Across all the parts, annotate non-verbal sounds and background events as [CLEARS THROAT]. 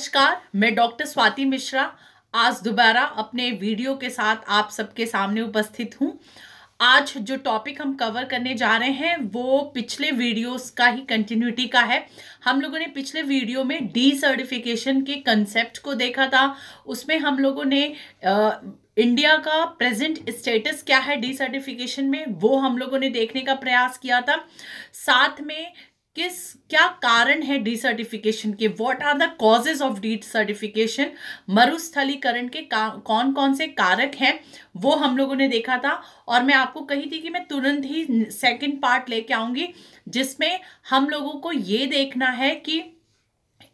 नमस्कार मैं डॉक्टर स्वाति मिश्रा आज दोबारा अपने वीडियो के साथ आप सबके सामने उपस्थित हूँ आज जो टॉपिक हम कवर करने जा रहे हैं वो पिछले वीडियोस का ही कंटिन्यूटी का है हम लोगों ने पिछले वीडियो में डी सर्टिफिकेशन के कंसेप्ट को देखा था उसमें हम लोगों ने आ, इंडिया का प्रेजेंट स्टेटस क्या है डी सर्टिफिकेशन में वो हम लोगों ने देखने का प्रयास किया था साथ में किस क्या कारण है डिसर्टिफिकेशन के what are the causes of desertification मरुस्थलीकरण के कौन कौन से कारक हैं वो हम लोगों ने देखा था और मैं आपको कही थी कि मैं तुरंत ही सेकंड पार्ट लेके आऊँगी जिसमें हम लोगों को ये देखना है कि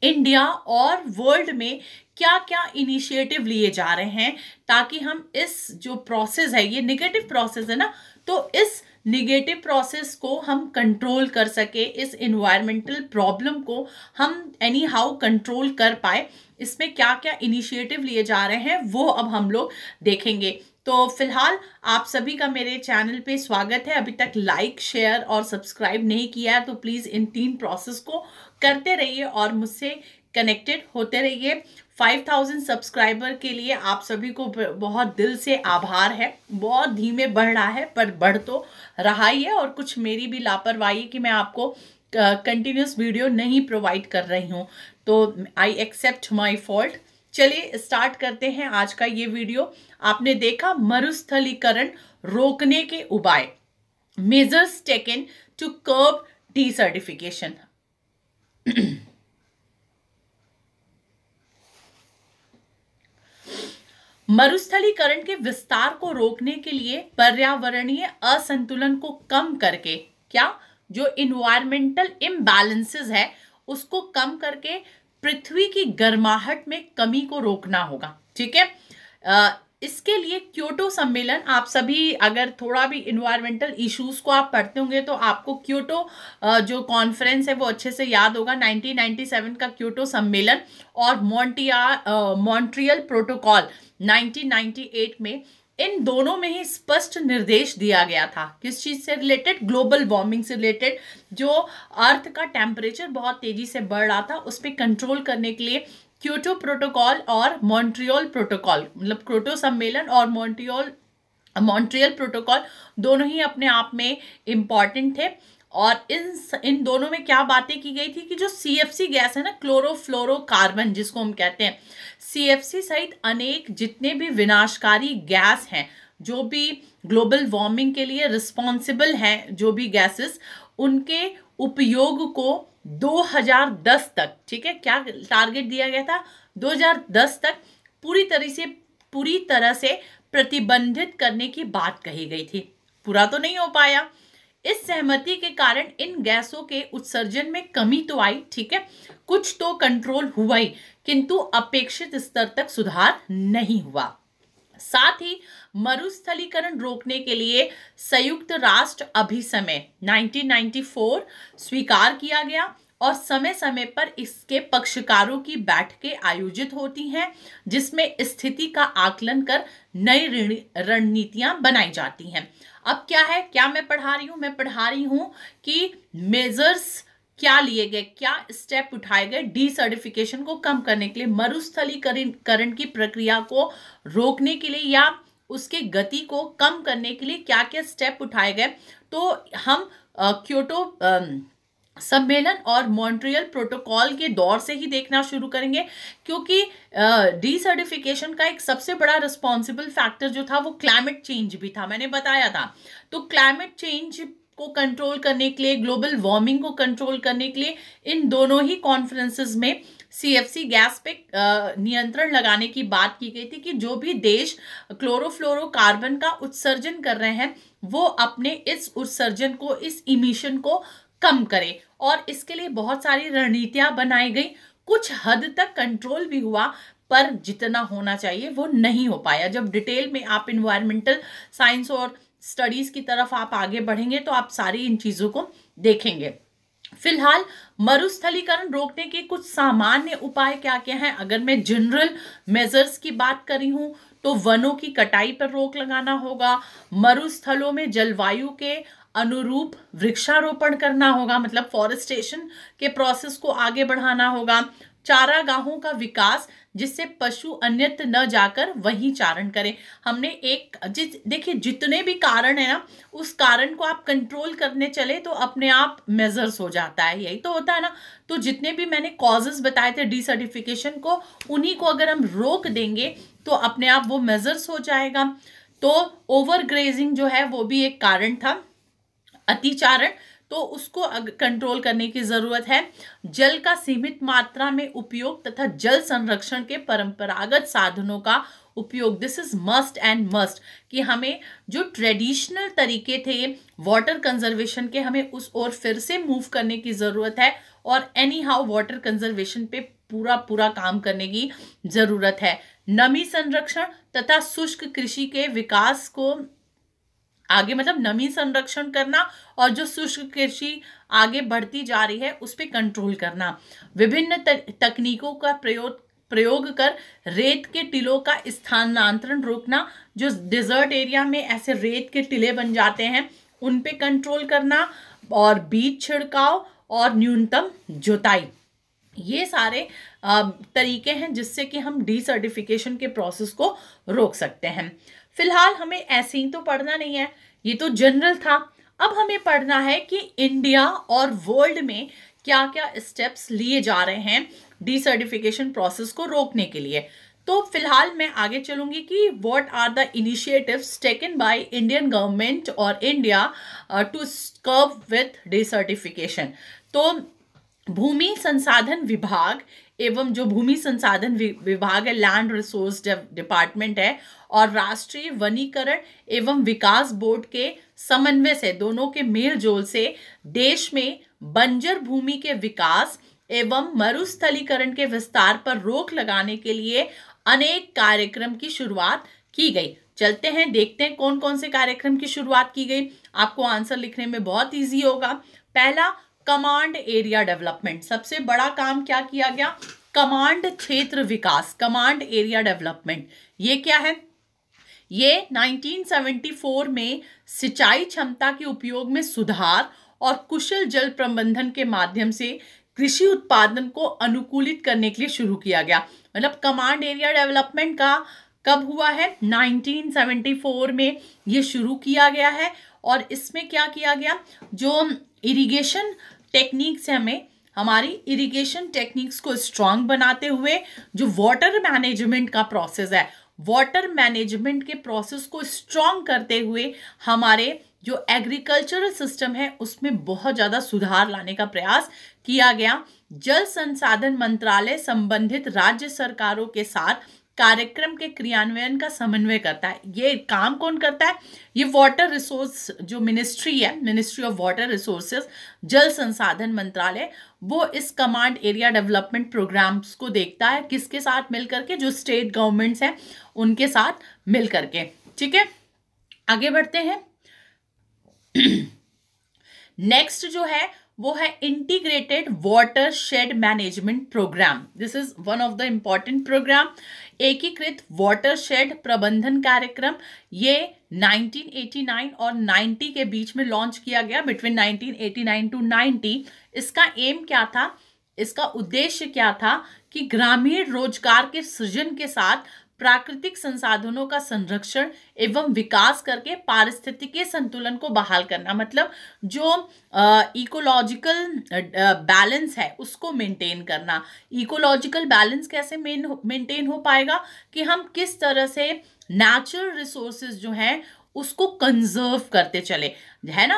इंडिया और वर्ल्ड में क्या क्या इनिशिएटिव लिए जा रहे हैं ताकि हम इस जो प्रोसेस है ये निगेटिव प्रोसेस है ना तो इस निगेटिव प्रोसेस को हम कंट्रोल कर सके इस इन्वायरमेंटल प्रॉब्लम को हम एनी हाउ कंट्रोल कर पाए इसमें क्या क्या इनिशिएटिव लिए जा रहे हैं वो अब हम लोग देखेंगे तो फिलहाल आप सभी का मेरे चैनल पे स्वागत है अभी तक लाइक शेयर और सब्सक्राइब नहीं किया है तो प्लीज़ इन तीन प्रोसेस को करते रहिए और मुझसे कनेक्टेड होते रहिए 5000 सब्सक्राइबर के लिए आप सभी को बहुत दिल से आभार है बहुत धीमे बढ़ रहा है पर बढ़ तो रहा ही है और कुछ मेरी भी लापरवाही कि मैं आपको कंटिन्यूस वीडियो नहीं प्रोवाइड कर रही हूँ तो आई एक्सेप्ट माई फॉल्ट चलिए स्टार्ट करते हैं आज का ये वीडियो आपने देखा मरुस्थलीकरण रोकने के उपाय measures taken to curb desertification मरुस्थलीकरण के विस्तार को रोकने के लिए पर्यावरणीय असंतुलन को कम करके क्या जो इन्वायरमेंटल इम्बैलेंसेस है उसको कम करके पृथ्वी की गर्माहट में कमी को रोकना होगा ठीक है इसके लिए क्योटो सम्मेलन आप सभी अगर थोड़ा भी इन्वायरमेंटल इश्यूज को आप पढ़ते होंगे तो आपको क्योटो जो कॉन्फ्रेंस है वो अच्छे से याद होगा 1997 का क्योटो सम्मेलन और मॉन्टिया मॉन्ट्रियल प्रोटोकॉल 1998 में इन दोनों में ही स्पष्ट निर्देश दिया गया था किस चीज़ से रिलेटेड ग्लोबल वार्मिंग से रिलेटेड जो अर्थ का टेम्परेचर बहुत तेज़ी से बढ़ रहा था उस पर कंट्रोल करने के लिए क्योटो प्रोटोकॉल और मॉन्ट्रियल प्रोटोकॉल मतलब क्रोटो सम्मेलन और मॉन्ट्रियल मॉन्ट्रियल प्रोटोकॉल दोनों ही अपने आप में इम्पॉर्टेंट थे और इन इन दोनों में क्या बातें की गई थी कि जो सी एफ सी गैस है ना क्लोरोफ्लोरोकार्बन जिसको हम कहते हैं सी एफ सी सहित अनेक जितने भी विनाशकारी गैस हैं जो भी ग्लोबल वार्मिंग के लिए रिस्पॉन्सिबल हैं जो भी गैसेस उनके उपयोग को 2010 तक ठीक है क्या टारगेट दिया गया था 2010 तक पूरी तरह से पूरी तरह से प्रतिबंधित करने की बात कही गई थी पूरा तो नहीं हो पाया इस सहमति के कारण इन गैसों के उत्सर्जन में कमी तो आई ठीक है कुछ तो कंट्रोल हुआ ही किंतु अपेक्षित स्तर तक सुधार नहीं हुआ साथ ही मरुस्थलीकरण रोकने के लिए संयुक्त राष्ट्र अभिसमय 1994 स्वीकार किया गया और समय समय पर इसके पक्षकारों की बैठकें आयोजित होती हैं जिसमें स्थिति का आकलन कर नई रणनीतियां बनाई जाती हैं अब क्या है क्या मैं पढ़ा रही हूं मैं पढ़ा रही हूं कि मेजर्स क्या लिए गए क्या स्टेप उठाए गए डी सर्टिफिकेशन को कम करने के लिए मरुस्थलीकरण की प्रक्रिया को रोकने के लिए या उसके गति को कम करने के लिए क्या क्या स्टेप उठाए गए तो हम क्योटो सम्मेलन और मॉन्ट्रियल प्रोटोकॉल के दौर से ही देखना शुरू करेंगे क्योंकि सर्टिफिकेशन का एक सबसे बड़ा रिस्पॉन्सिबल फैक्टर जो था वो क्लाइमेट चेंज भी था मैंने बताया था तो क्लाइमेट चेंज को कंट्रोल करने के लिए ग्लोबल वार्मिंग को कंट्रोल करने के लिए इन दोनों ही कॉन्फ्रेंसेस में सीएफसी गैस पे नियंत्रण लगाने की बात की गई थी कि जो भी देश क्लोरोफ्लोरोकार्बन का उत्सर्जन कर रहे हैं वो अपने इस उत्सर्जन को इस इमिशन को कम करें और इसके लिए बहुत सारी रणनीतियाँ बनाई गई कुछ हद तक कंट्रोल भी हुआ पर जितना होना चाहिए वो नहीं हो पाया जब डिटेल में आप इन्वायरमेंटल साइंस और स्टडीज़ की तरफ आप आगे बढ़ेंगे तो आप सारी इन चीज़ों को देखेंगे फिलहाल मरुस्थलीकरण रोकने के कुछ सामान्य उपाय क्या क्या हैं अगर मैं जनरल मेजर्स की बात करी हूँ तो वनों की कटाई पर रोक लगाना होगा मरुस्थलों में जलवायु के अनुरूप वृक्षारोपण करना होगा मतलब फॉरेस्टेशन के प्रोसेस को आगे बढ़ाना होगा चारागाहों का विकास जिससे पशु अन्यत्र न जाकर वहीं चारण करें हमने एक जिस देखिए जितने भी कारण है ना उस कारण को आप कंट्रोल करने चले तो अपने आप मेजर्स हो जाता है यही तो होता है ना तो जितने भी मैंने कॉजेस बताए थे डिसर्टिफिकेशन को उन्हीं को अगर हम रोक देंगे तो अपने आप वो मेजर्स हो जाएगा तो ओवर ग्रेजिंग जो है वो भी एक कारण था अतिचारण तो उसको कंट्रोल करने की ज़रूरत है जल का सीमित मात्रा में उपयोग तथा जल संरक्षण के परंपरागत साधनों का उपयोग this is must and must कि हमें जो ट्रेडिशनल तरीके थे वाटर कंजर्वेशन के हमें उस ओर फिर से मूव करने की ज़रूरत है और एनी हाउ वाटर कंजर्वेशन पे पूरा पूरा काम करने की ज़रूरत है नमी संरक्षण तथा शुष्क कृषि के विकास को आगे मतलब नमी संरक्षण करना और जो शुष्क कृषि आगे बढ़ती जा रही है उस पर कंट्रोल करना विभिन्न तकनीकों का प्रयोग प्रयोग कर रेत के टिलों का स्थानांतरण रोकना जो डिजर्ट एरिया में ऐसे रेत के टिले बन जाते हैं उन पे कंट्रोल करना और बीज छिड़काव और न्यूनतम जुताई ये सारे तरीके हैं जिससे कि हम डी सर्टिफिकेशन के प्रोसेस को रोक सकते हैं फिलहाल हमें ऐसे ही तो पढ़ना नहीं है ये तो जनरल था अब हमें पढ़ना है कि इंडिया और वर्ल्ड में क्या क्या स्टेप्स लिए जा रहे हैं डिसर्टिफिकेशन प्रोसेस को रोकने के लिए तो फिलहाल मैं आगे चलूंगी कि what are the initiatives taken by Indian government और India to curve with desertification तो भूमि संसाधन विभाग एवं जो भूमि संसाधन विभाग है लैंड रिसोर्स डिपार्टमेंट है और राष्ट्रीय वनीकरण एवं विकास बोर्ड के समन्वय से दोनों के मेल जोल से देश में बंजर भूमि के विकास एवं मरुस्थलीकरण के विस्तार पर रोक लगाने के लिए अनेक कार्यक्रम की शुरुआत की गई चलते हैं देखते हैं कौन कौन से कार्यक्रम की शुरुआत की गई आपको आंसर लिखने में बहुत ईजी होगा पहला कमांड एरिया डेवलपमेंट सबसे बड़ा काम क्या किया गया कमांड क्षेत्र विकास कमांड एरिया डेवलपमेंट ये क्या है ये 1974 में सिंचाई क्षमता के उपयोग में सुधार और कुशल जल प्रबंधन के माध्यम से कृषि उत्पादन को अनुकूलित करने के लिए शुरू किया गया मतलब कमांड एरिया डेवलपमेंट का कब हुआ है 1974 में ये शुरू किया गया है और इसमें क्या किया गया जो इरिगेशन टेक्निक्स हमें हमारी इरिगेशन टेक्निक्स को स्ट्रांग बनाते हुए जो वाटर मैनेजमेंट का प्रोसेस है वाटर मैनेजमेंट के प्रोसेस को स्ट्रांग करते हुए हमारे जो एग्रीकल्चरल सिस्टम है उसमें बहुत ज़्यादा सुधार लाने का प्रयास किया गया जल संसाधन मंत्रालय संबंधित राज्य सरकारों के साथ कार्यक्रम के क्रियान्वयन का समन्वय करता है ये काम कौन करता है ये वाटर रिसोर्स जो मिनिस्ट्री है मिनिस्ट्री ऑफ वाटर रिसोर्सेज जल संसाधन मंत्रालय वो इस कमांड एरिया डेवलपमेंट प्रोग्राम्स को देखता है किसके साथ मिल करके जो स्टेट गवर्नमेंट्स हैं उनके साथ मिल करके ठीक है आगे बढ़ते हैं नेक्स्ट [CLEARS THROAT] जो है वो है integrated watershed management programme this is one of the important programme एकीकृत वाटर शेड प्रबंधन कार्यक्रम ये 1989 और 90 के बीच में लॉन्च किया गया बिटवीन 1989 टू 90 इसका एम क्या था इसका उद्देश्य क्या था कि ग्रामीण रोजगार के सृजन के साथ प्राकृतिक संसाधनों का संरक्षण एवं विकास करके पारिस्थितिकीय संतुलन को बहाल करना मतलब जो इकोलॉजिकल बैलेंस है उसको मेंटेन करना इकोलॉजिकल बैलेंस कैसे मेंटेन हो पाएगा कि हम किस तरह से नेचुरल रिसोर्सेज जो हैं उसको कंजर्व करते चले है ना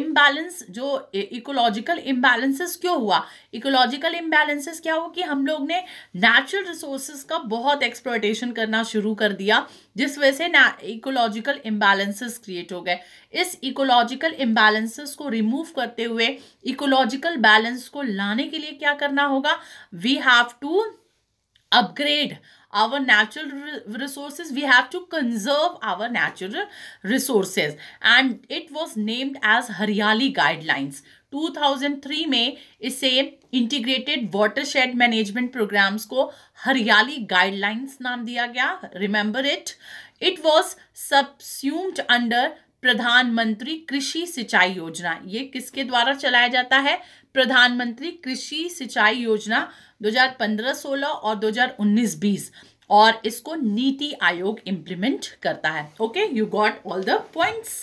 इम्बैलेंस जो इकोलॉजिकल e, इम्बैलेंसेस क्यों हुआ इकोलॉजिकल इम्बैलेंसेस क्या हुआ कि हम लोग ने नेचुरल रिसोर्सेज का बहुत एक्सप्लोटेशन करना शुरू कर दिया जिस वजह से इकोलॉजिकल इम्बैलेंसेस क्रिएट हो गए इस इकोलॉजिकल इम्बैलेंसेस को रिमूव करते हुए इकोलॉजिकल बैलेंस को लाने के लिए क्या करना होगा we have to upgrade our natural resources we have to conserve our natural resources and it was named as haryali guidelines 2003 में इसे इंटीग्रेटेड वाटरशेड मैनेजमेंट प्रोग्राम्स को हरियाली गाइडलाइंस नाम दिया गया remember it it was subsumed under प्रधानमंत्री कृषि सिंचाई योजना ये किसके द्वारा चलाया जाता है प्रधानमंत्री कृषि सिंचाई योजना 2015-16 और 2019-20 और इसको नीति आयोग इंप्लीमेंट करता है okay you got all the points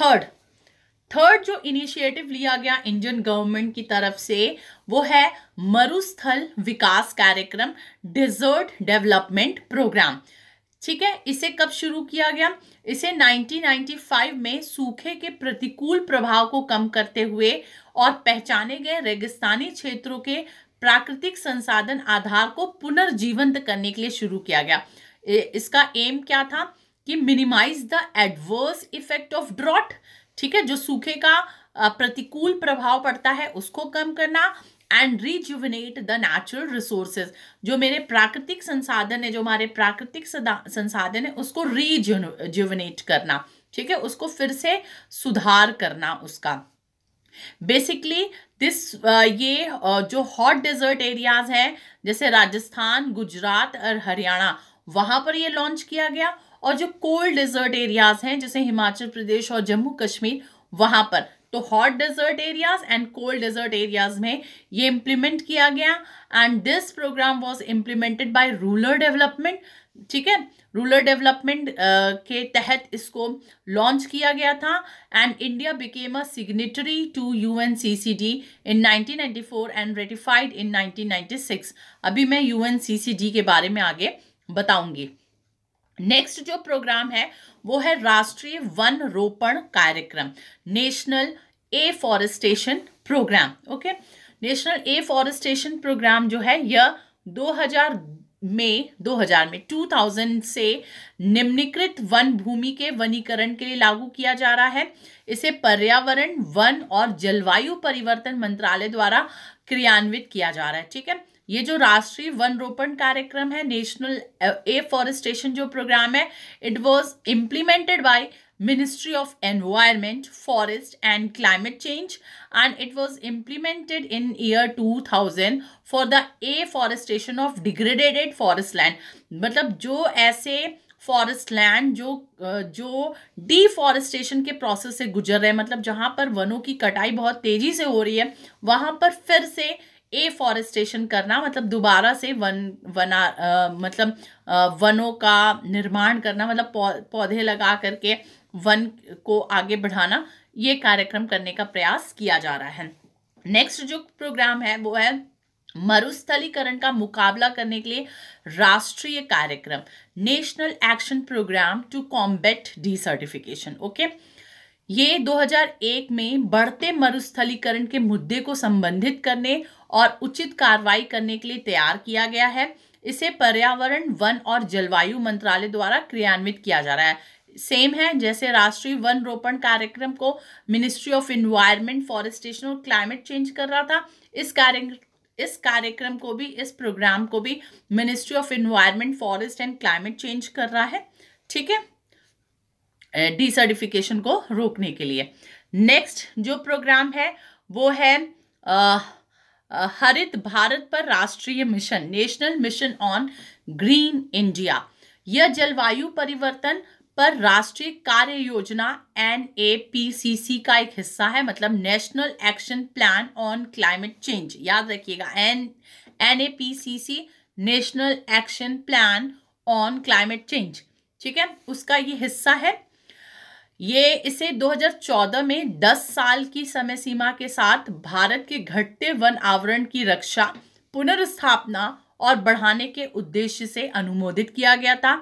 third third जो इनिशिएटिव लिया गया इंडियन गवर्नमेंट की तरफ से वो है मरुस्थल विकास कार्यक्रम डिजर्ट डेवलपमेंट प्रोग्राम ठीक है इसे कब शुरू किया गया इसे 1995 में सूखे के प्रतिकूल प्रभाव को कम करते हुए और पहचाने गए रेगिस्तानी क्षेत्रों के प्राकृतिक संसाधन आधार को पुनर्जीवंत करने के लिए शुरू किया गया इसका एम क्या था कि minimise the adverse effect of drought ठीक है जो सूखे का प्रतिकूल प्रभाव पड़ता है उसको कम करना and rejuvenate the natural resources जो मेरे प्राकृतिक संसाधन है जो हमारे प्राकृतिक संसाधन है उसको रिजुविनेट करना ठीक है उसको फिर से सुधार करना उसका बेसिकली दिस uh, ये uh, जो हॉट डेजर्ट एरियाज हैं जैसे राजस्थान गुजरात और हरियाणा वहां पर ये लॉन्च किया गया और जो कोल्ड डेजर्ट एरियाज हैं जैसे हिमाचल प्रदेश और जम्मू कश्मीर वहां पर तो hot desert areas and cold desert areas में ये इम्प्लीमेंट किया गया and this programme was implemented by rural development ठीक है रूरल डेवलपमेंट के तहत इसको लॉन्च किया गया था and India became a signatory to U N C C D in 1994 and ratified in 1996 अभी मैं U N C C D के बारे में आगे बताऊंगी नेक्स्ट जो प्रोग्राम है वो है राष्ट्रीय वन रोपण कार्यक्रम national afforestation programme okay national afforestation programme जो है यह 2000 में 2000 में 2000 से निम्नीकृत वन भूमि के वनीकरण के लिए लागू किया जा रहा है इसे पर्यावरण वन और जलवायु परिवर्तन मंत्रालय द्वारा क्रियान्वित किया जा रहा है ठीक है ये जो राष्ट्रीय वन रोपण कार्यक्रम है नेशनल ए फॉरेस्टेशन जो प्रोग्राम है it was implemented by environment forest and climate change and it was implemented in year two thousand 2000 the afforestation of degraded forest land मतलब जो ऐसे फॉरेस्ट लैंड जो जो डिफॉरेस्टेशन के process से गुजर रहे हैं मतलब जहाँ पर वनों की कटाई बहुत तेज़ी से हो रही है वहाँ पर फिर से एफॉरेस्टेशन करना मतलब दोबारा से वन वना आ, मतलब आ, वनों का निर्माण करना मतलब पौ, पौधे लगा करके वन को आगे बढ़ाना ये कार्यक्रम करने का प्रयास किया जा रहा है नेक्स्ट जो प्रोग्राम है वो है मरुस्थलीकरण का मुकाबला करने के लिए राष्ट्रीय कार्यक्रम national action programme to combat desertification okay ये 2001 में बढ़ते मरुस्थलीकरण के मुद्दे को संबंधित करने और उचित कार्रवाई करने के लिए तैयार किया गया है इसे पर्यावरण वन और जलवायु मंत्रालय द्वारा क्रियान्वित किया जा रहा है सेम है जैसे राष्ट्रीय वन रोपण कार्यक्रम को मिनिस्ट्री ऑफ इन्वायरमेंट फॉरेस्टेशन और क्लाइमेट चेंज कर रहा था इस कार्य इस कार्यक्रम को भी इस प्रोग्राम को भी ministry of environment forest and climate change कर रहा है ठीक है डिसर्टिफिकेशन को रोकने के लिए नेक्स्ट जो प्रोग्राम है वो है आ, हरित भारत पर राष्ट्रीय mission national mission on green India यह जलवायु परिवर्तन पर राष्ट्रीय कार्य योजना एन का एक हिस्सा है मतलब national action plan on climate change याद रखिएगा N N national action plan on climate change ठीक है उसका ये हिस्सा है ये इसे 2014 में 10 साल की समय सीमा के साथ भारत के घटते वन आवरण की रक्षा पुनर्स्थापना और बढ़ाने के उद्देश्य से अनुमोदित किया गया था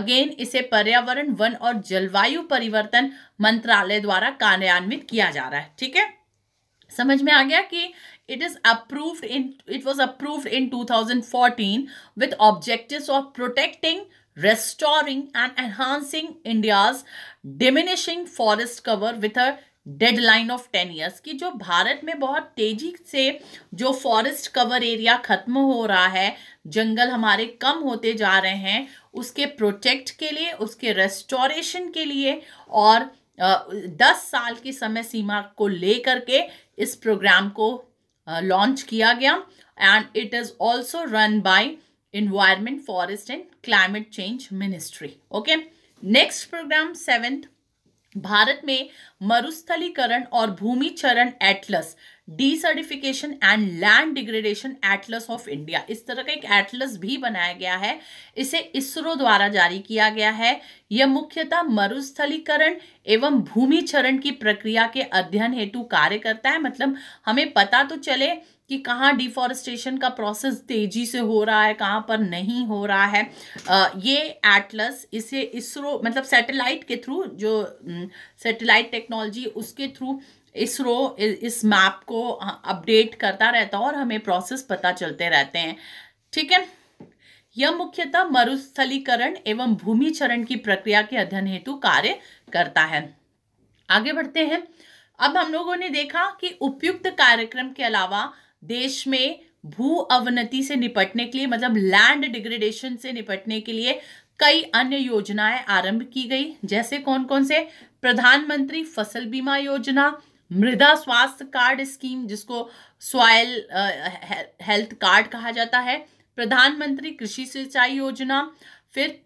अगेन इसे पर्यावरण वन और जलवायु परिवर्तन मंत्रालय द्वारा कार्यान्वित किया जा रहा है ठीक है समझ में आ गया कि it is approved in it was approved in 2014 with objective of protecting restoring and enhancing India's diminishing forest cover with a deadline of ten years की जो भारत में बहुत तेजी से जो फॉरेस्ट कवर एरिया खत्म हो रहा है जंगल हमारे कम होते जा रहे हैं उसके प्रोटेक्ट के लिए उसके रेस्टोरेशन के लिए और दस साल की समय सीमा को ले करके इस प्रोग्राम को लॉन्च किया गया and it is also run by environment forest and climate change ministry okay next program seventh Bharat में मरुस्थलीकरण और भूमि चरण atlas desertification and land degradation atlas of India इस तरह का एक एटलस भी बनाया गया है इसे इसरो द्वारा जारी किया गया है यह मुख्यतः मरुस्थलीकरण एवं भूमि चरण की प्रक्रिया के अध्ययन हेतु कार्य करता है मतलब हमें पता तो चले कि कहाँ डिफॉरेस्टेशन का प्रोसेस तेजी से हो रहा है कहाँ पर नहीं हो रहा है ये एटलस इसे इसरो मतलब सैटेलाइट के थ्रू जो सैटेलाइट टेक्नोलॉजी उसके थ्रू इसरो इस मैप को अपडेट करता रहता है और हमें प्रोसेस पता चलते रहते हैं ठीक है यह मुख्यतः मरुस्थलीकरण एवं भूमिचरण की प्रक्रिया के अध्ययन हेतु कार्य करता है आगे बढ़ते हैं अब हम लोगों ने देखा कि उपयुक्त कार्यक्रम के अलावा देश में भू अवनति से निपटने के लिए मतलब लैंड डिग्रेडेशन से निपटने के लिए कई अन्य योजनाएं आरंभ की गई जैसे कौन कौन से प्रधानमंत्री फसल बीमा योजना मृदा स्वास्थ्य कार्ड स्कीम जिसको सॉयल हेल्थ कार्ड कहा जाता है प्रधानमंत्री कृषि सिंचाई योजना फिर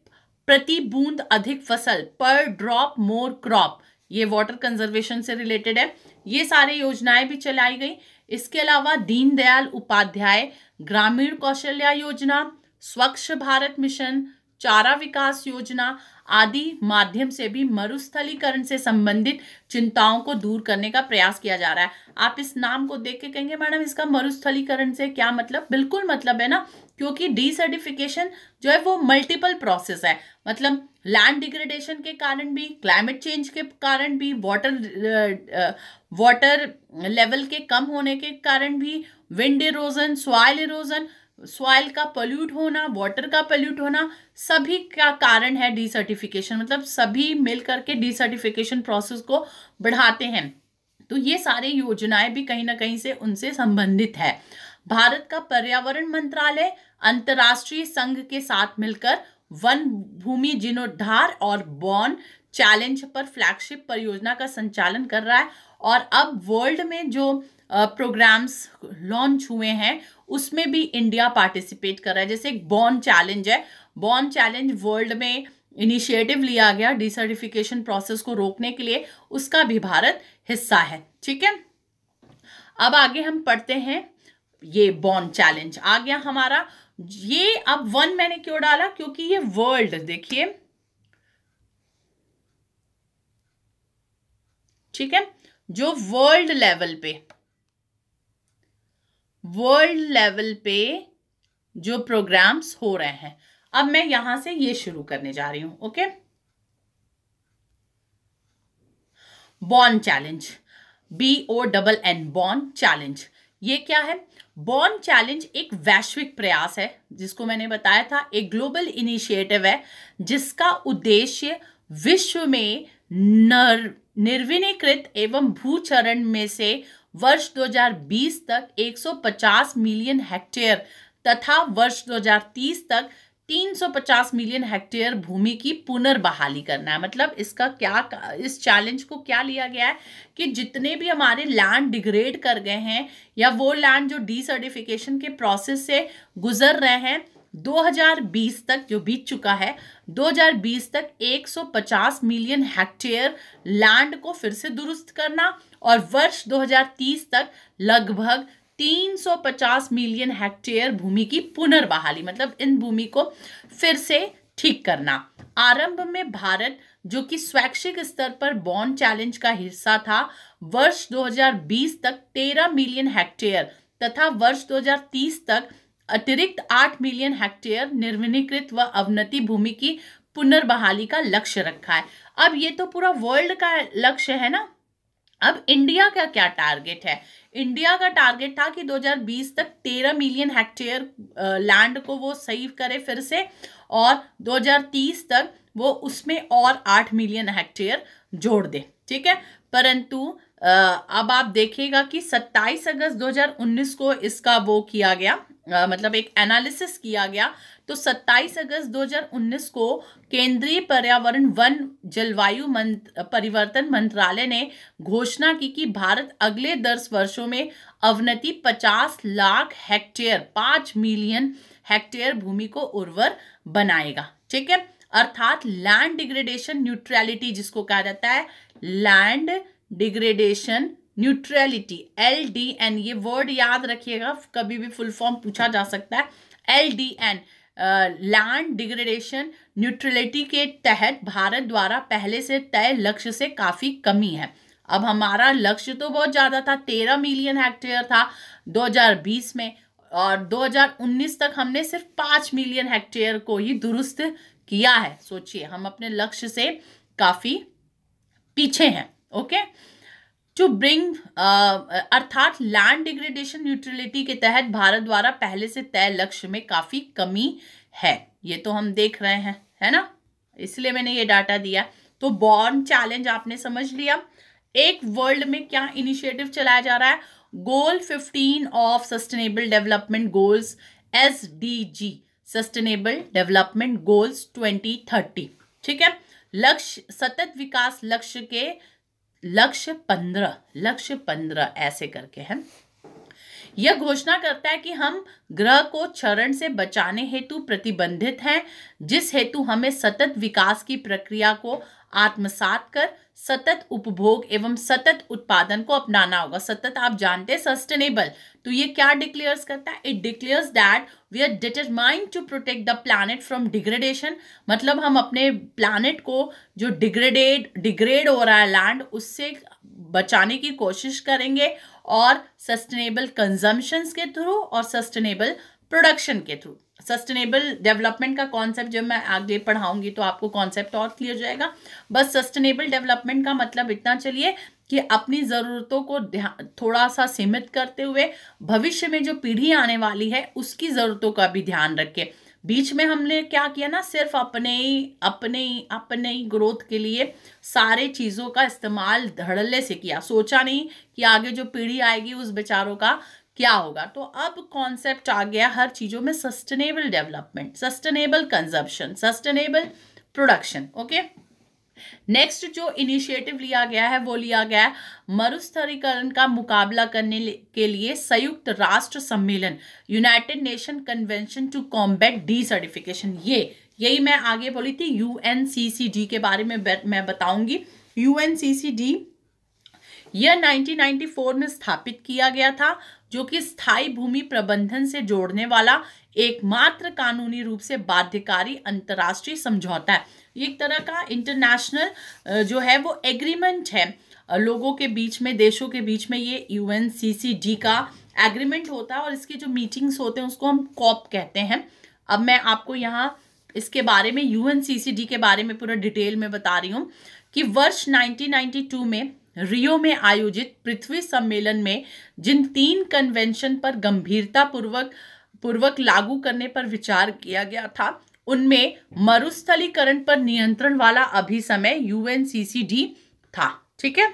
प्रति बूंद अधिक फसल पर ड्रॉप मोर क्रॉप ये वाटर कंजर्वेशन से रिलेटेड है ये सारी योजनाएं भी चलाई गई इसके अलावा दीनदयाल उपाध्याय ग्रामीण कौशल्या योजना स्वच्छ भारत मिशन चारा विकास योजना आदि माध्यम से भी मरुस्थलीकरण से संबंधित चिंताओं को दूर करने का प्रयास किया जा रहा है आप इस नाम को देख के कहेंगे मैडम इसका मरुस्थलीकरण से क्या मतलब बिल्कुल मतलब है ना क्योंकि डी सर्टिफिकेशन जो है वो मल्टीपल प्रोसेस है मतलब लैंड डिग्रेडेशन के कारण भी क्लाइमेट चेंज के कारण भी वाटर वाटर लेवल के कम होने के कारण भी wind erosion soil erosion soil का पोल्यूट होना वाटर का पोल्यूट होना सभी का कारण है डिसर्टिफिकेशन मतलब सभी मिल करके डिसर्टिफिकेशन प्रोसेस को बढ़ाते हैं तो ये सारे योजनाएं भी कहीं ना कहीं से उनसे संबंधित है भारत का पर्यावरण मंत्रालय अंतर्राष्ट्रीय संघ के साथ मिलकर वन भूमि जीर्णोद्धार और बॉन चैलेंज पर फ्लैगशिप परियोजना का संचालन कर रहा है और अब वर्ल्ड में जो प्रोग्राम्स लॉन्च हुए हैं उसमें भी इंडिया पार्टिसिपेट कर रहा है जैसे एक बॉन चैलेंज है बॉन चैलेंज वर्ल्ड में इनिशिएटिव लिया गया डिसर्टिफिकेशन प्रोसेस को रोकने के लिए उसका भी भारत हिस्सा है ठीक है अब आगे हम पढ़ते हैं ये बॉन चैलेंज आ गया हमारा ये अब वन मैंने क्यों डाला क्योंकि ये वर्ल्ड देखिए ठीक है जो वर्ल्ड लेवल पे वर्ल्ड लेवल पे जो प्रोग्राम्स हो रहे हैं अब मैं यहां से ये शुरू करने जा रही हूं okay Bonn challenge B O double N Bonn challenge ये क्या है बॉर्न चैलेंज एक वैश्विक प्रयास है जिसको मैंने बताया था एक ग्लोबल इनिशिएटिव है जिसका उद्देश्य विश्व में नर निर्विनीकृत एवं भूचरण में से वर्ष 2020 तक 150 मिलियन हेक्टेयर तथा वर्ष 2030 तक 350 मिलियन हेक्टेयर भूमि की पुनर्बहाली करना है मतलब इसका क्या इस चैलेंज को क्या लिया गया है कि जितने भी हमारे लैंड डिग्रेड कर गए हैं या वो लैंड जो डिसर्टिफिकेशन के प्रोसेस से गुजर रहे हैं 2020 तक जो बीत चुका है 2020 तक 150 मिलियन हेक्टेयर लैंड को फिर से दुरुस्त करना और वर्ष 2030 तक लगभग 350 मिलियन हेक्टेयर भूमि की पुनर्बहाली मतलब इन भूमि को फिर से ठीक करना आरंभ में भारत जो कि स्वैच्छिक स्तर पर बॉन्ड चैलेंज का हिस्सा था वर्ष 2020 तक 13 मिलियन हेक्टेयर तथा वर्ष 2030 तक अतिरिक्त 8 मिलियन हेक्टेयर निर्वनीकृत व अवनति भूमि की पुनर्बहाली का लक्ष्य रखा है अब ये तो पूरा वर्ल्ड का लक्ष्य है ना अब इंडिया का क्या टारगेट है इंडिया का टारगेट था कि 2020 तक 13 मिलियन हेक्टेयर लैंड को वो सेव करे फिर से और 2030 तक वो उसमें और 8 मिलियन हेक्टेयर जोड़ दे ठीक है परंतु अब आप देखिएगा कि 27 अगस्त 2019 को इसका वो किया गया मतलब एक एनालिसिस किया गया तो 27 अगस्त 2019 को केंद्रीय पर्यावरण वन जलवायु परिवर्तन मंत्रालय ने घोषणा की कि भारत अगले दस वर्षों में अवनति 50 लाख हेक्टेयर 5 मिलियन हेक्टेयर भूमि को उर्वर बनाएगा ठीक है अर्थात लैंड डिग्रेडेशन न्यूट्रलिटी जिसको कहा जाता है land degradation neutrality L D N ये वर्ड याद रखिएगा कभी भी फुल फॉर्म पूछा जा सकता है L D N land degradation neutrality के तहत भारत द्वारा पहले से तय लक्ष्य से काफ़ी कमी है अब हमारा लक्ष्य तो बहुत ज़्यादा था तेरह मिलियन हेक्टेयर था 2020 में और 2019 तक हमने सिर्फ पाँच मिलियन हेक्टेयर को ही दुरुस्त किया है सोचिए हम अपने लक्ष्य से काफ़ी पीछे हैं ओके टू ब्रिंग uh, अर्थात लैंड डिग्रेडेशन न्यूट्रलिटी के तहत भारत द्वारा पहले से तय लक्ष्य में काफ़ी कमी है ये तो हम देख रहे हैं है ना इसलिए मैंने ये डाटा दिया तो बॉर्न चैलेंज आपने समझ लिया एक वर्ल्ड में क्या इनिशिएटिव चलाया जा रहा है goal 15 of sustainable development goals S D G sustainable development goals 2030 ठीक है लक्ष्य सतत विकास लक्ष्य के लक्ष्य पंद्रह लक्ष्य पंद्रह ऐसे करके है यह घोषणा करता है कि हम ग्रह को क्षरण से बचाने हेतु प्रतिबंधित हैं जिस हेतु हमें सतत विकास की प्रक्रिया को आत्मसात कर सतत उपभोग एवं सतत उत्पादन को अपनाना होगा सतत आप जानते हैं सस्टेनेबल तो ये क्या डिक्लेयर्स करता है it declares that we are determined to protect the planet from degradation मतलब हम अपने प्लानट को जो डिग्रेडेड डिग्रेड हो रहा है लैंड उससे बचाने की कोशिश करेंगे और सस्टेनेबल कंजम्पन्स के थ्रू और सस्टेनेबल प्रोडक्शन के थ्रू सस्टेनेबल डेवलपमेंट का कॉन्सेप्ट जब मैं आगे पढ़ाऊंगी तो आपको कॉन्सेप्ट और क्लियर जाएगा बस सस्टेनेबल डेवलपमेंट का मतलब इतना चलिए कि अपनी ज़रूरतों को थोड़ा सा सीमित करते हुए भविष्य में जो पीढ़ी आने वाली है उसकी ज़रूरतों का भी ध्यान रखें बीच में हमने क्या किया ना सिर्फ अपने ही अपने ही अपने ही ग्रोथ के लिए सारे चीज़ों का इस्तेमाल धड़ल्ले से किया सोचा नहीं कि आगे जो पीढ़ी आएगी उस बेचारों का क्या होगा तो अब कॉन्सेप्ट आ गया हर चीज़ों में sustainable development sustainable consumption sustainable production okay next जो इनिशिएटिव लिया गया है वो लिया गया है मरुस्थलीकरण का मुकाबला करने के लिए संयुक्त राष्ट्र सम्मेलन united nation convention to combat desertification ये यही मैं आगे बोली थी यू के बारे में मैं बताऊंगी यू यह 1994 में स्थापित किया गया था जो कि स्थायी भूमि प्रबंधन से जोड़ने वाला एकमात्र कानूनी रूप से बाध्यकारी अंतर्राष्ट्रीय समझौता है एक तरह का इंटरनेशनल जो है वो एग्रीमेंट है लोगों के बीच में देशों के बीच में ये यू का एग्रीमेंट होता है और इसकी जो मीटिंग्स होते हैं उसको हम कॉप कहते हैं अब मैं आपको यहाँ इसके बारे में यू के बारे में पूरा डिटेल में बता रही हूँ कि वर्ष 1992 में रियो में आयोजित पृथ्वी सम्मेलन में जिन तीन कन्वेंशन पर गंभीरतापूर्वक पूर्वक लागू करने पर विचार किया गया था उनमें मरुस्थलीकरण पर नियंत्रण वाला अभिसमय यूएनसीसीडी था ठीक है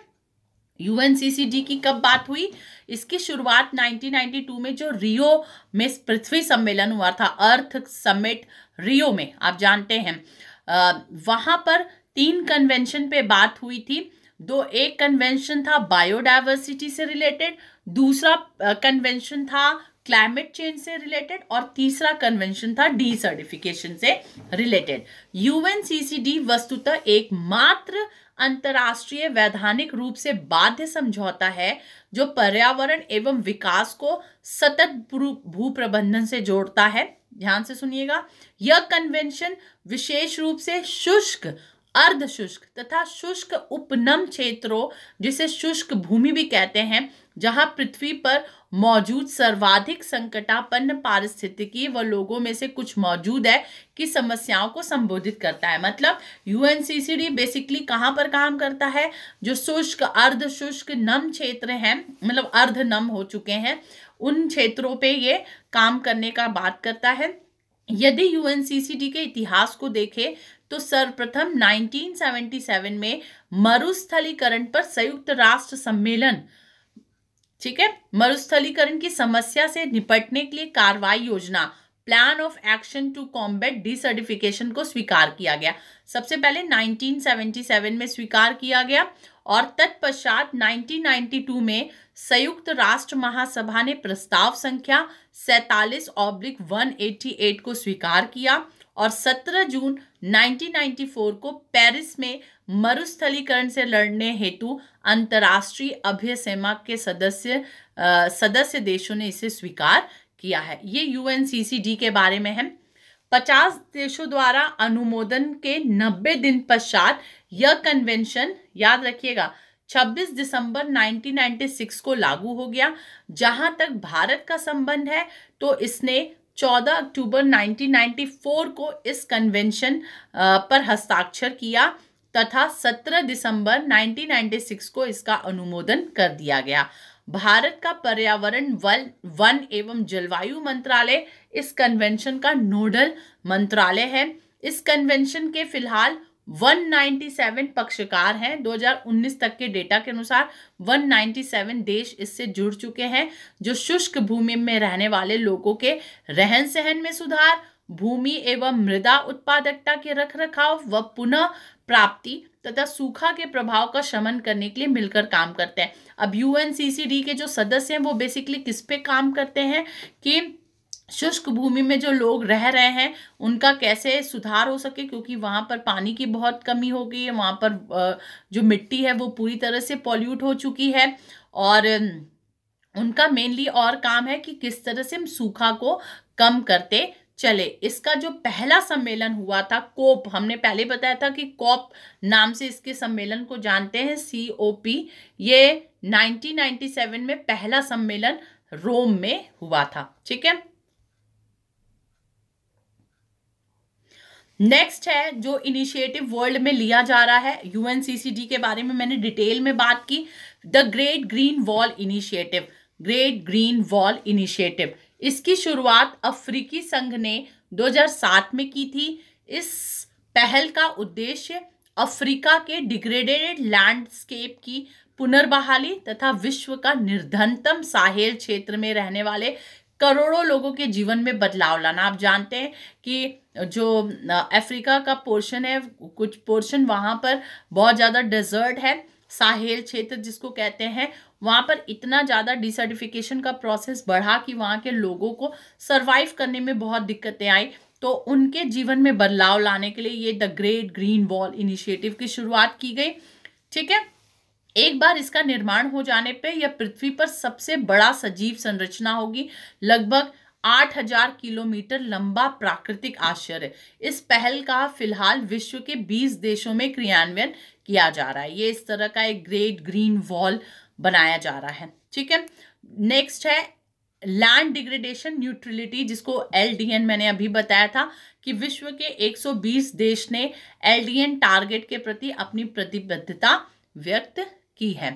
यूएनसीसीडी की कब बात हुई इसकी शुरुआत 1992 में जो रियो में पृथ्वी सम्मेलन हुआ था अर्थ समिट रियो में आप जानते हैं वहां पर तीन कन्वेंशन पे बात हुई थी दो एक कन्वेंशन था बायोडाइवर्सिटी से रिलेटेड दूसरा कन्वेंशन था क्लाइमेट चेंज से रिलेटेड और तीसरा कन्वेंशन था डी सर्टिफिकेशन से रिलेटेड यूएनसीसीडी वस्तुतः एक मात्र अंतर्राष्ट्रीय वैधानिक रूप से बाध्य समझौता है जो पर्यावरण एवं विकास को सतत भू प्रबंधन से जोड़ता है ध्यान से सुनिएगा यह कन्वेंशन विशेष रूप से शुष्क अर्ध शुष्क तथा शुष्क उपनम क्षेत्रों जिसे शुष्क भूमि भी कहते हैं जहां पृथ्वी पर मौजूद सर्वाधिक संकटापन्न पारिस्थितिकी व लोगों में से कुछ मौजूद है की समस्याओं को संबोधित करता है मतलब यूएनसीसीडी बेसिकली कहाँ पर काम करता है जो शुष्क अर्ध शुष्क नम क्षेत्र हैं मतलब अर्ध नम हो चुके हैं उन क्षेत्रों पे ये काम करने का बात करता है यदि यूएनसीसीडी के इतिहास को देखें तो सर्वप्रथम 1977 में मरुस्थलीकरण पर संयुक्त राष्ट्र सम्मेलन ठीक है मरुस्थलीकरण की समस्या से निपटने के लिए कार्रवाई योजना plan of action to combat desertification को स्वीकार किया गया सबसे पहले 1977 में स्वीकार किया गया और तत्पश्चात 1992 में संयुक्त राष्ट्र महासभा ने प्रस्ताव संख्या सैतालीस ऑब्लिक वन को स्वीकार किया और 17 जून 1994 को पेरिस में मरुस्थलीकरण से लड़ने हेतु अंतर्राष्ट्रीय अभ्य सेमा के सदस्य आ, सदस्य देशों ने इसे स्वीकार किया है ये यूएनसीसीडी के बारे में है पचास देशों द्वारा अनुमोदन के नब्बे दिन पश्चात यह कन्वेंशन याद रखिएगा 26 दिसंबर 1996 को लागू हो गया जहां तक भारत का संबंध है तो इसने 14 अक्टूबर 1994 को इस कन्वेंशन पर हस्ताक्षर किया तथा 17 दिसंबर 1996 को इसका अनुमोदन कर दिया गया भारत का पर्यावरण वन वन एवं जलवायु मंत्रालय इस कन्वेंशन का नोडल मंत्रालय है इस कन्वेंशन के फिलहाल 197 पक्षकार हैं 2019 तक के डेटा के अनुसार 197 देश इससे जुड़ चुके हैं जो शुष्क भूमि में रहने वाले लोगों के रहन सहन में सुधार भूमि एवं मृदा उत्पादकता के रख रखाव व पुनः प्राप्ति तथा सूखा के प्रभाव का शमन करने के लिए मिलकर काम करते हैं अब यूएनसीसीडी के जो सदस्य हैं वो बेसिकली किस पे काम करते हैं कि शुष्क भूमि में जो लोग रह रहे हैं उनका कैसे सुधार हो सके क्योंकि वहाँ पर पानी की बहुत कमी हो गई है वहाँ पर जो मिट्टी है वो पूरी तरह से पॉल्यूट हो चुकी है और उनका मेनली और काम है कि किस तरह से हम सूखा को कम करते चले इसका जो पहला सम्मेलन हुआ था कोप हमने पहले बताया था कि कोप नाम से इसके सम्मेलन को जानते हैं सी ओ पी ये 1997 में पहला सम्मेलन रोम में हुआ था ठीक है नेक्स्ट है जो इनिशिएटिव वर्ल्ड में लिया जा रहा है यूएनसीसीडी के बारे में मैंने डिटेल में बात की the great green wall initiative great green wall initiative इसकी शुरुआत अफ्रीकी संघ ने 2007 में की थी इस पहल का उद्देश्य अफ्रीका के डिग्रेडेड लैंडस्केप की पुनर्बहाली तथा विश्व का निर्धनतम साहेल क्षेत्र में रहने वाले करोड़ों लोगों के जीवन में बदलाव लाना आप जानते हैं कि जो अफ्रीका का पोर्शन है कुछ पोर्शन वहाँ पर बहुत ज़्यादा डेजर्ट है साहेल क्षेत्र जिसको कहते हैं वहाँ पर इतना ज़्यादा डिसर्टिफिकेशन का प्रोसेस बढ़ा कि वहाँ के लोगों को सर्वाइव करने में बहुत दिक्कतें आई तो उनके जीवन में बदलाव लाने के लिए ये the great green wall initiative की शुरुआत की गई ठीक है एक बार इसका निर्माण हो जाने पे यह पृथ्वी पर सबसे बड़ा सजीव संरचना होगी लगभग आठ हजार किलोमीटर लंबा प्राकृतिक आश्चर्य इस पहल का फिलहाल विश्व के 20 देशों में क्रियान्वयन किया जा रहा है ये इस तरह का एक ग्रेट ग्रीन वॉल बनाया जा रहा है ठीक है नेक्स्ट है लैंड डिग्रेडेशन न्यूट्रलिटी जिसको एलडीएन मैंने अभी बताया था कि विश्व के 120 देश ने एलडीएन टारगेट के प्रति अपनी प्रतिबद्धता व्यक्त की है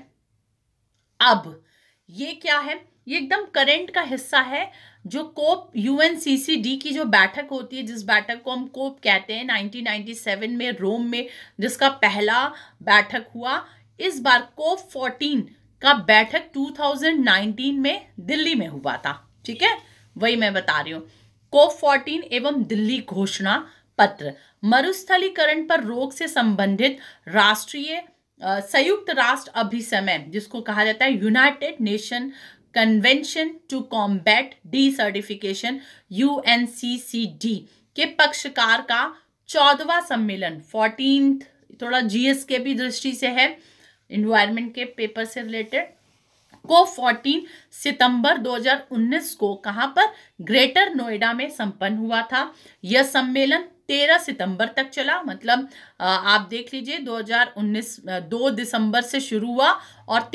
अब ये क्या है ये एकदम करंट का हिस्सा है जो कोप यूएनसीसीडी की जो बैठक होती है जिस बैठक को हम कोप कहते हैं 1997 में रोम में जिसका पहला बैठक हुआ इस बार कोप 14 का बैठक 2019 में दिल्ली में हुआ था ठीक है वही मैं बता रही हूँ कोप 14 एवं दिल्ली घोषणा पत्र मरुस्थलीकरण पर रोक से संबंधित राष्ट्रीय संयुक्त राष्ट्र अभिसमय जिसको कहा जाता है united nation convention to combat desertification यू के पक्षकार का चौदवा सम्मेलन फोर्टीन थोड़ा जीएस के भी दृष्टि से है इन्वायरमेंट के पेपर से रिलेटेड को 14 सितंबर 2019 को कहां पर ग्रेटर नोएडा में संपन्न हुआ था यह सम्मेलन 13 सितंबर तक चला मतलब आप देख लीजिए 2019 दो दिसंबर से शुरू हुआ और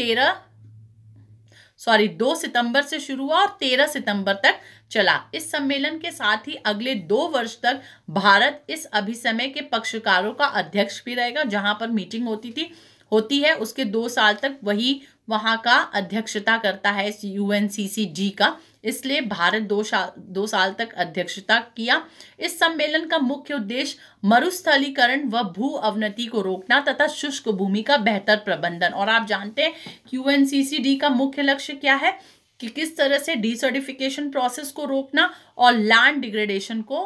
सॉरी दो सितंबर से शुरू हुआ और तेरह सितंबर तक चला इस सम्मेलन के साथ ही अगले दो वर्ष तक भारत इस अभिसमय के पक्षकारों का अध्यक्ष भी रहेगा जहां पर मीटिंग होती थी होती है उसके दो साल तक वही वहां का अध्यक्षता करता है यूएनसीसीजी का इसलिए भारत दो साल दो साल तक अध्यक्षता किया इस सम्मेलन का मुख्य उद्देश्य मरुस्थलीकरण व भू अवनति को रोकना तथा शुष्क भूमि का बेहतर प्रबंधन और आप जानते हैं क्यू का मुख्य लक्ष्य क्या है कि किस तरह से डिसर्टिफिकेशन प्रोसेस को रोकना और लैंड डिग्रेडेशन को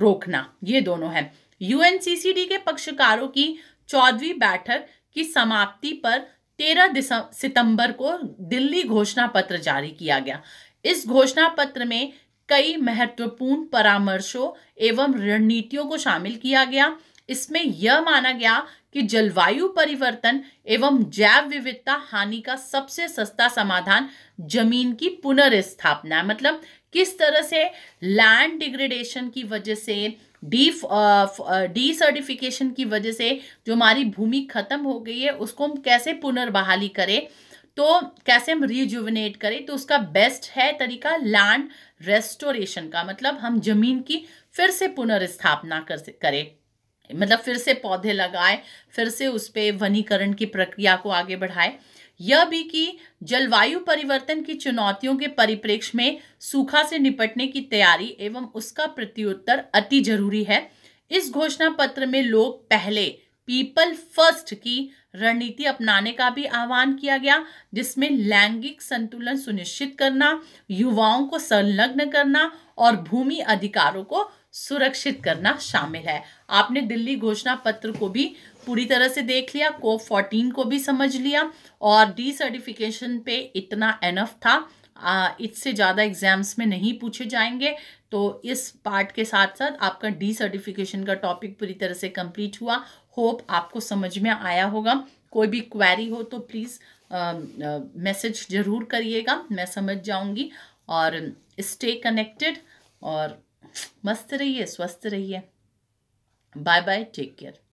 रोकना ये दोनों है यूएनसीसीडी के पक्षकारों की चौदवी बैठक की समाप्ति पर तेरह सितंबर को दिल्ली घोषणा पत्र जारी किया गया इस घोषणा पत्र में कई महत्वपूर्ण परामर्शों एवं रणनीतियों को शामिल किया गया इसमें यह माना गया कि जलवायु परिवर्तन एवं जैव विविधता हानि का सबसे सस्ता समाधान जमीन की पुनर्स्थापना मतलब किस तरह से लैंड डिग्रेडेशन की वजह से डी डी सर्टिफिकेशन की वजह से जो हमारी भूमि खत्म हो गई है उसको हम कैसे पुनर्बहाली करें तो कैसे हम रिजुविनेट करें तो उसका बेस्ट है तरीका लैंड रेस्टोरेशन का मतलब हम जमीन की फिर से पुनर्स्थापना कर करें मतलब फिर से पौधे लगाए फिर से उस पर वनीकरण की प्रक्रिया को आगे बढ़ाए यह भी कि जलवायु परिवर्तन की चुनौतियों के परिप्रेक्ष्य में सूखा से निपटने की तैयारी एवं उसका प्रत्युत्तर अति जरूरी है इस घोषणा पत्र में लोग पहले पीपल फर्स्ट की रणनीति अपनाने का भी आह्वान किया गया जिसमें लैंगिक संतुलन सुनिश्चित करना युवाओं को संलग्न करना और भूमि अधिकारों को सुरक्षित करना शामिल है आपने दिल्ली घोषणा पत्र को भी पूरी तरह से देख लिया कोप फोर्टीन को भी समझ लिया और डी सर्टिफिकेशन पे इतना एनफ था इससे ज़्यादा एग्जाम्स में नहीं पूछे जाएंगे तो इस पार्ट के साथ साथ आपका डी सर्टिफिकेशन का टॉपिक पूरी तरह से कंप्लीट हुआ होप आपको समझ में आया होगा कोई भी क्वेरी हो तो प्लीज़ मैसेज ज़रूर करिएगा मैं समझ जाऊँगी और स्टे कनेक्टेड और मस्त रहिए स्वस्थ रहिए बाय बाय टेक केयर